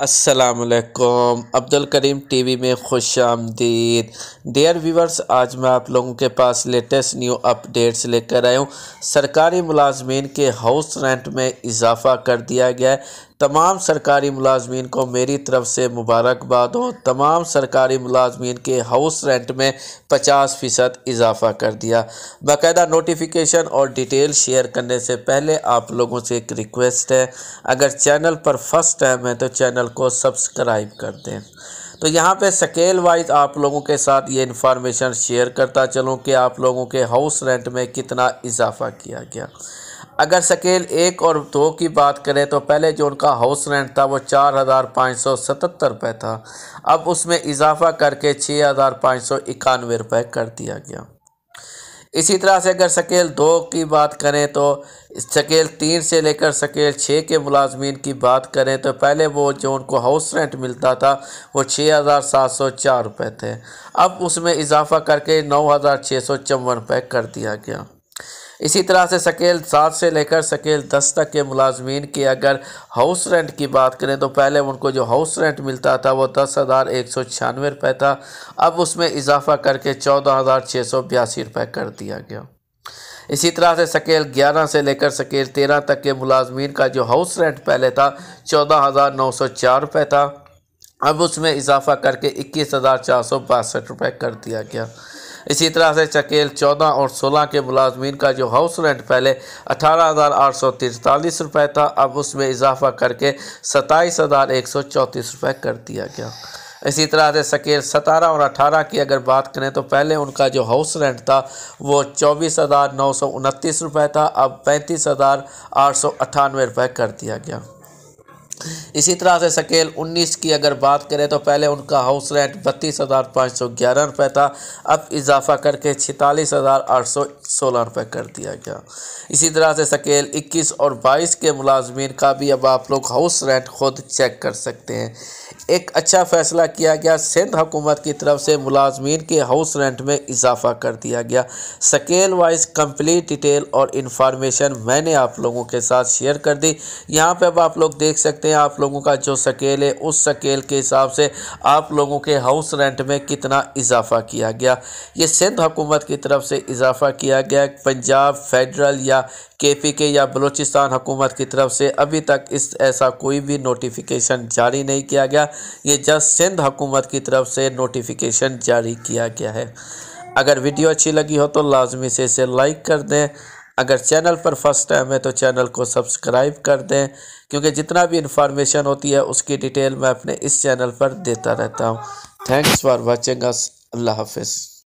असलकम अब्दुल करीम टीवी में खुश आमदीद डियर व्यूवर्स आज मैं आप लोगों के पास लेटेस्ट न्यू अपडेट्स लेकर आया हूँ सरकारी मुलाजमीन के हाउस रेंट में इजाफा कर दिया गया है तमाम सरकारी मुलाजमीन को मेरी तरफ से मुबारकबाद हो तमाम सरकारी मुलाजमीन के हाउस रेंट में पचास फ़ीसद इजाफा कर दिया बाकायदा नोटिफिकेशन और डिटेल शेयर करने से पहले आप लोगों से एक रिक्वेस्ट है अगर चैनल पर फर्स्ट टाइम है तो चैनल चैनल को सब्सक्राइब कर दें तो यहाँ पे स्केल वाइज आप लोगों के साथ ये इन्फॉर्मेशन शेयर करता चलूँ कि आप लोगों के हाउस रेंट में कितना इजाफा किया गया अगर स्केल एक और दो की बात करें तो पहले जो उनका हाउस रेंट था वो चार हज़ार पाँच सौ सतहत्तर रुपये था अब उसमें इजाफा करके छः हज़ार पाँच सौ इक्यानवे रुपये कर दिया गया इसी तरह से अगर शकेल दो की बात करें तो शकेल तीन से लेकर शकेल छः के मुलाजमीन की बात करें तो पहले वो जो उनको हाउस रेंट मिलता था वो छः हज़ार सात सौ चार रुपये थे अब उसमें इजाफा करके नौ हज़ार छः सौ चौवन रुपये कर दिया गया इसी तरह से सकेल सात से लेकर सकेल दस तक के मुलाजमीन की अगर हाउस रेंट की बात करें तो पहले उनको जो हाउस रेंट मिलता था वो दस हज़ार एक सौ छियानवे रुपये था अब उसमें इजाफा करके चौदह हज़ार छः सौ बयासी रुपये कर दिया गया इसी तरह से सकेल ग्यारह से लेकर सकेल तेरह तक के मुलाजमीन का जो हाउस रेंट पहले था चौदह हज़ार नौ सौ चार रुपये था अब उसमें इजाफा करके इक्कीस हज़ार चार सौ बासठ रुपये कर दिया गया इसी तरह से चकेल चौदह और सोलह के मुलाजमीन का जो हाउस रेंट पहले अठारह हज़ार आठ सौ तिरतालीस रुपये था अब उसमें इजाफा करके सताईस हज़ार एक सौ चौंतीस रुपये कर दिया गया इसी तरह से सकेल सतारह और अठारह की अगर बात करें तो पहले उनका जो हाउस रेंट था वो चौबीस हज़ार नौ सौ उनतीस रुपये था अब पैंतीस हज़ार आठ सौ अट्ठानवे रुपये कर दिया गया इसी तरह से सकेल 19 की अगर बात करें तो पहले उनका हाउस रेंट बत्तीस हज़ार पाँच सौ ग्यारह रुपये था अब इजाफा करके छतालीस हज़ार आठ सौ सोलह रुपये कर दिया गया इसी तरह से सकेल 21 और 22 के मुलाजमीन का भी अब आप लोग हाउस रेंट खुद चेक कर सकते हैं एक अच्छा फैसला किया गया सिंध हुकूमत की तरफ से मुलाजमीन के हाउस रेंट में इजाफा कर दिया गया सकेल वाइज कंप्लीट डिटेल और इन्फॉर्मेशन मैंने आप लोगों के साथ शेयर कर दी यहाँ पर अब आप लोग देख सकते कितने आप लोगों का जो स्केल है उस स्केल के हिसाब से आप लोगों के हाउस रेंट में कितना इजाफा किया गया ये सिंध हुकूमत की तरफ से इजाफा किया गया पंजाब फेडरल या के पी के या बलूचिस्तान हुकूमत की तरफ से अभी तक इस ऐसा कोई भी नोटिफिकेशन जारी नहीं किया गया ये जस्ट सिंध हुकूमत की तरफ से नोटिफिकेशन जारी किया गया है अगर वीडियो अच्छी लगी हो तो लाजमी से इसे लाइक कर दें अगर चैनल पर फर्स्ट टाइम है तो चैनल को सब्सक्राइब कर दें क्योंकि जितना भी इंफॉर्मेशन होती है उसकी डिटेल मैं अपने इस चैनल पर देता रहता हूँ थैंक्स फॉर वॉचिंग अस अल्लाह हाफिज़